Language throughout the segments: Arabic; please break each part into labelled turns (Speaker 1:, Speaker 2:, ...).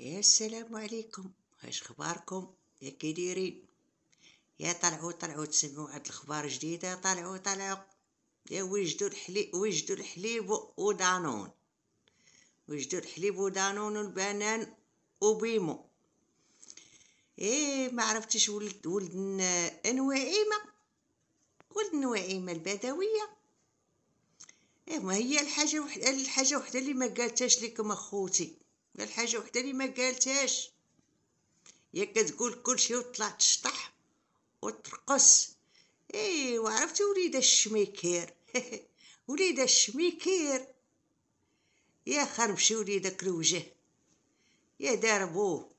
Speaker 1: يا السلام عليكم اش اخباركم يا كديرين يا طلعوا طلعوا تسمعوا هاد الاخبار جديده طلعوا طلعوا يا وجدوا الحليب وجدوا الحليب ودانون وجدوا الحليب ودانون والبنان وبيمو ايه ما عرفتش ولد ولد نوعيمه ولد نوعيمه البدويه ايه ما هي الحاجه وحده الحاجه وحده اللي ما قالتهاش لكم اخوتي قال حاجه وحده اللي ما قالتهاش يا كتقول كلشي وطلع تشطح وترقص ايه وعرفتي وليد الشميكير وليد الشميكير يا خربشي وليدك الوجه يا دار بوه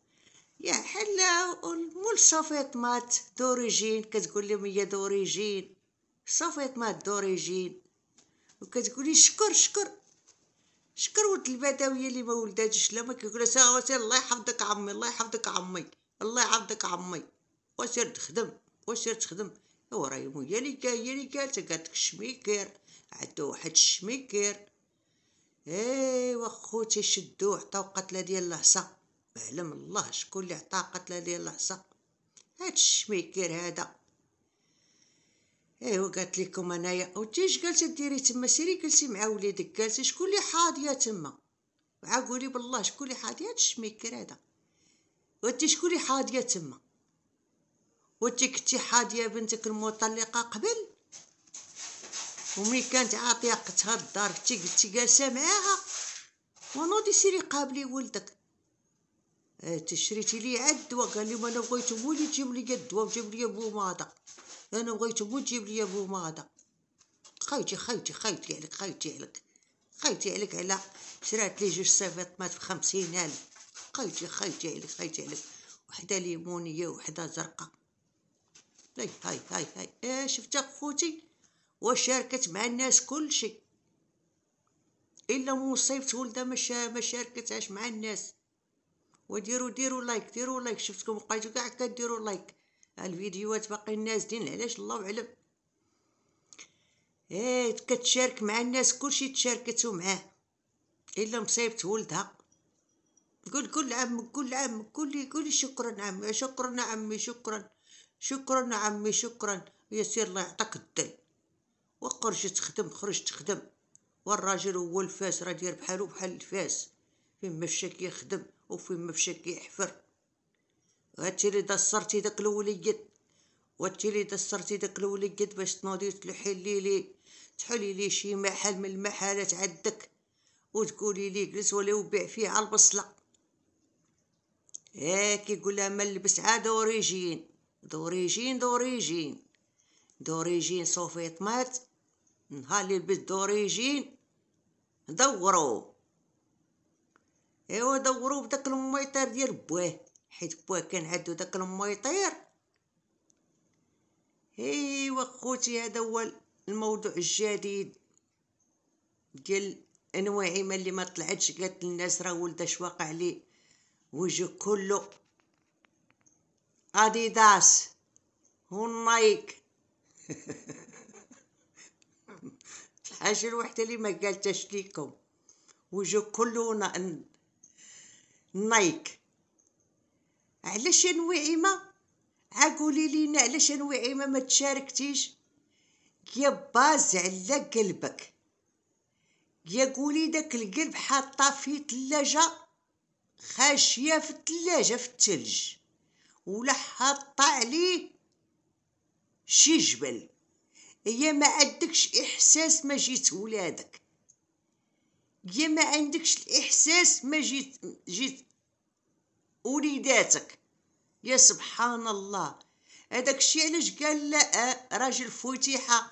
Speaker 1: يا حلا الملصفيط مات دوريجين كتقول لهم هي دوريجين صفيط مات دوريجين وكتقولي شكر شكر شكر ولد البداويه اللي ما ولداتش لا ما كيقول آه، الله يحفظك عمي الله يحفظك عمي الله يحفظك عمي وسير تخدم وسير تخدم ايوا راهي مويا اللي كا هي قالت قالت لك الشميكير عندو واحد الشميكير ايوا خوتي شدوه عطاو قتله ديال العصا معلم الله شكون اللي عطاه قتله ديال العصا هاد الشميكير هذا ايوا قالت لكم انايا وانتيش جالسه ديري تما سيري جلسي مع وليدك جالسه شكون اللي حاضيه تما وعا بالله شكون اللي حاضيه هاد الشميكر هذا وانتي شكون اللي حاضيه تما وانتي كنتي حاضيه بنتك المطلقه قبل ومي كانت عاطيه قتها الدار كنتي كنتي جالسه معاها ونوضي سيري قابلي ولدك إيه، تشريتي لي عاد الدواء قال لي انا هو اللي تجيب لي الدواء وجاب لي بوماده انا هو تجيب لي بوماده خايتي خايتي خايتي عليك خايتي عليك خايتي عليك على شرات لي جوج سافيطمات بخمسين الف خايتي خايتي عليك خايتي عليك وحده ليمونيه وحده زرقاء هاي هاي هاي هاي ايه شفتها خوتي وشاركت مع الناس كلشي الا مصيبه ولدها ما شاركتهاش مع الناس وديروا ديروا لايك ديروا لايك شفتكم بقيتوا كاع كديروا لايك الفيديوهات الناس دين علاش الله اعلم ايه كتشارك مع الناس كلشي تشاركتو معاه الا مصيبت ولدها قول كل عام كل عام كل كل شكرا عمي شكرا عمي شكرا شكرا عمي شكرا يا سير الله يعطيك الدل وقرش تخدم خرج تخدم والراجل هو الفاس راه داير بحالو بحال الفاس فين ما يخدم كيخدم وفما مشى كيحفر هادشي اللي دسرتي داك الوليد وهادشي اللي دسرتي داك الوليد باش تنوضي تلحي ليلي تحلي لي شي محل من المحلات عندك وتقولي لي جلس ولا وبيع فيه على البصله هاك يقول لها ما لبس عاد دوريجين دوريجين دوريجين دوريجين صوفي مات نهار اللي لبس دوريجين دورو ايوا دورو بداك الميطير ديال بواه حيت بواه كان عندو داك الميطير ايوا خوتي هذا هو الموضوع الجديد ديال انواع ما اللي ما طلعتش قالت للناس راه اش واقع ليه وجه كله اديداس ونايك الحاجه الوحده اللي ما قالتهاش ليكم وجه كله نايك علاش يا نويعيمه عاقولي لينا علاش يا نويعيمه ما تشاركتيش يا باز على قلبك يا قولي داك القلب حاطه في تلاجة خاشيه في التلاجة في التلج ولا حاطه عليه شي جبل هي ما عندكش احساس ما جيت ولادك يا ما عندكش الاحساس ما جيت جيت وليداتك يا سبحان الله هذاك الشيء علاش قال لا آه، راجل فتيحه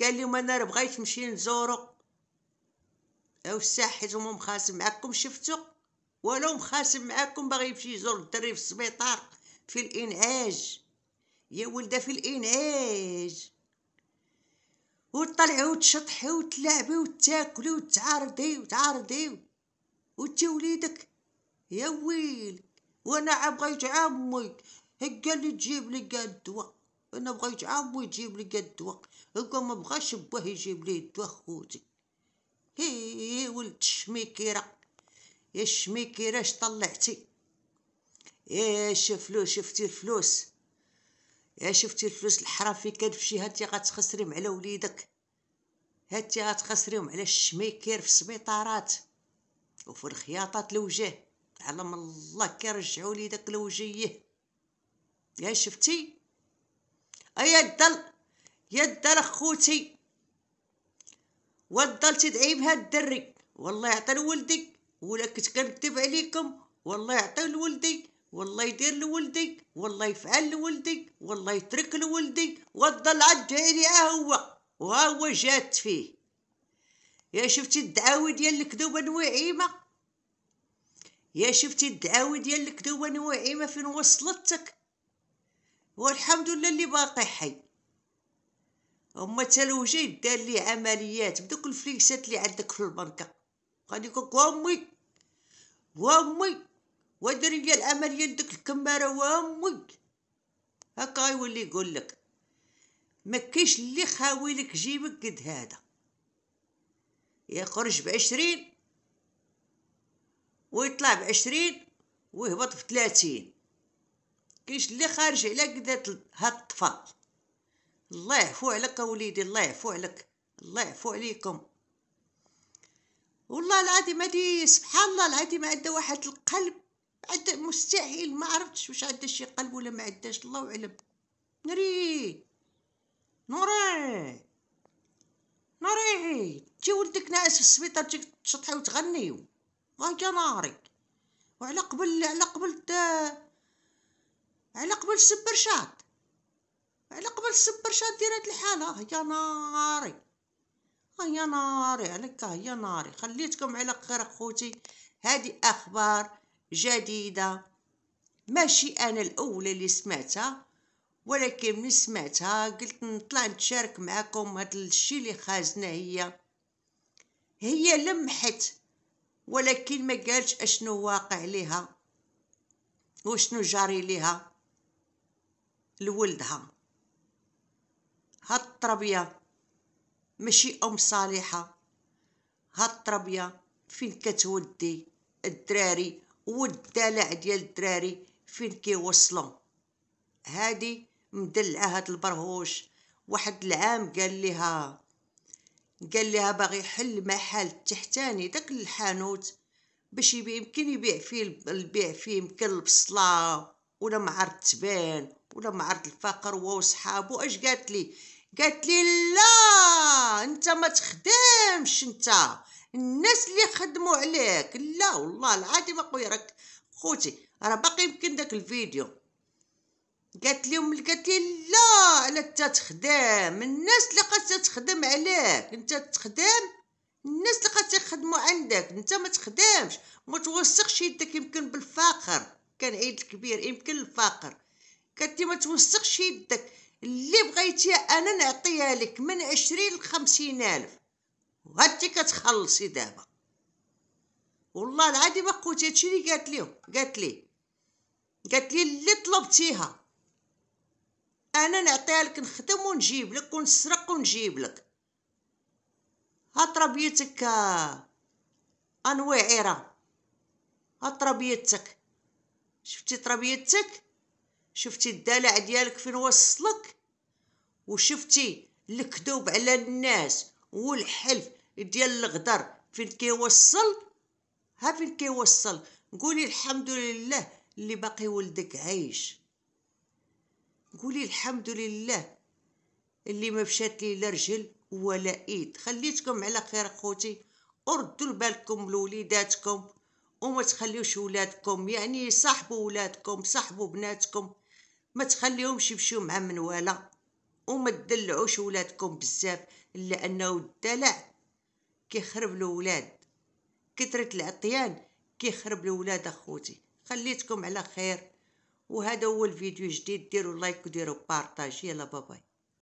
Speaker 1: قال لهم انا بغيت نمشي نزورو او الساحت هما مخاسم معاكم شفتو ولو مخاسم معاكم باغي يمشي يزور الدري في السبيطار في الانعاج يا ولده في الانعاج وتطلعي وتشطحي وتلعبي وتاكلي وتعارضي وتعارضي وتجي وليدك يا ويل وانا بغيت عمي هكا اللي تجيب لي كاع الدواء انا بغيت عمي يجيب لي كاع الدواء هكا ما بغاش باه يجيب لي الدواء خوتي هي ولد الشميكيره يا الشميكيره اش طلعتي ايه شفلو شفتي الفلوس يا شفتي الفلوس الحرام في كنفشي هانتي غتخسريهم على وليدك هانتي غتخسريهم على الشميكير في السبيطارات وفي الخياطات لوجه تعلم الله كيرجعوا لي داك لوجيه يا شفتي ايا الدل يا الدل خوتي والدل تدعي بها الدري والله يعطي لولدي ولا كنت كنكذب عليكم والله يعطي لولدي والله يدير لولدي والله يفعل لولدي والله يترك لولدي وضل عالجاهلية هو وهو جات فيه يا شفتي الدعاوي ديال الكذوبة نوعيمة يا شفتي الدعاوي ديال الكذوبة نوعيمة فين وصلتك والحمد لله اللي باقي حي هما تلوجه دار لي عمليات بدوك الفليكسات اللي عندك في البنكة غادي يقولك وامي وامي ودري العمل يندك الكمارة وامك هكا يولي يقول لك ما كاينش اللي خاوي لك جيبك قد هذا يخرج بعشرين ويطلع بعشرين ويهبط في ثلاثين كاينش اللي خارج على قد هاد الطفل الله يعفو عليك اوليدي الله يعفو عليك الله يعفو عليكم والله العظيم هادي سبحان الله العظيم عندها واحد القلب عد مستحيل ما عرفتش واش عندها شي قلب ولا ما عندهاش الله اعلم نري نوري نوري تي ولدك ناعس في السبيطار تي تشطحي وتغنيو يا ناري وعلى قبل على قبل تا على قبل سبرشات على قبل سبرشات دير هاد الحالة يا ناري يا ناري عليك يا ناري خليتكم على خير اخوتي هادي اخبار جديدة ماشي أنا الأولى اللي سمعتها ولكن من سمعتها قلت نطلع نتشارك معكم هاد الشي اللي خازنا هي هي لمحت ولكن ما قالتش اشنو واقع لها وشنو جاري لها لولدها هاد التربية ماشي أم صالحة هاد التربية فين كتودي الدراري والدلع ديال الدراري فين كيوصلوا هادي مدلعه هاد البرهوش واحد العام قال لها قال لها باغي يحل محل تحتاني داك الحانوت باش يمكن يبيع فيه البيع فيه يمكن البصله ولا معرض تبان ولا معرض الفقر هو وصحابو اش قالت لي قالت لي لا انت ما تخدمش انت الناس اللي خدموا عليك لا والله العظيم اخويا راك خوتي راه باقي يمكن داك الفيديو قالت ام قالت لي لا على انت تخدم الناس اللي قد تخدم عليك انت تخدم الناس اللي قد تخدموا عندك انت ما تخدمش ما توسخش يدك يمكن بالفقر كان عيد كبير يمكن الفقر قالت لي ما توسخش يدك اللي بغيتي انا نعطيها لك من عشرين لخمسين الف وهانتي كتخلصي دابا والله العظيم ما قلت هادشي اللي قالت ليهم قالت لي قالت لي اللي طلبتيها انا نعطيها لك نخدم ونجيب لك ونسرق ونجيب لك هتربيتك آه، انواعره هتربيتك شفتي تربيتك شفتي الدلع ديالك فين وصلك وشفتي الكذوب على الناس والحلف ديال الغدر فين كيوصل ها فين كيوصل قولي الحمد لله اللي باقي ولدك عايش قولي الحمد لله اللي ما مشات لي لا رجل ولا ايد خليتكم على خير اخوتي اردوا بالكم لوليداتكم وما تخليوش ولادكم يعني صاحبوا ولادكم صاحبوا بناتكم ما تخليهمش يمشيو مع منواله وما تدلعوش ولادكم بزاف لانه الدلع كيخرب الولاد كثرة العطيان كيخرب الولاد اخوتي خليتكم على خير وهذا هو الفيديو جديد ديروا لايك وديروا بارطاج يلا باباي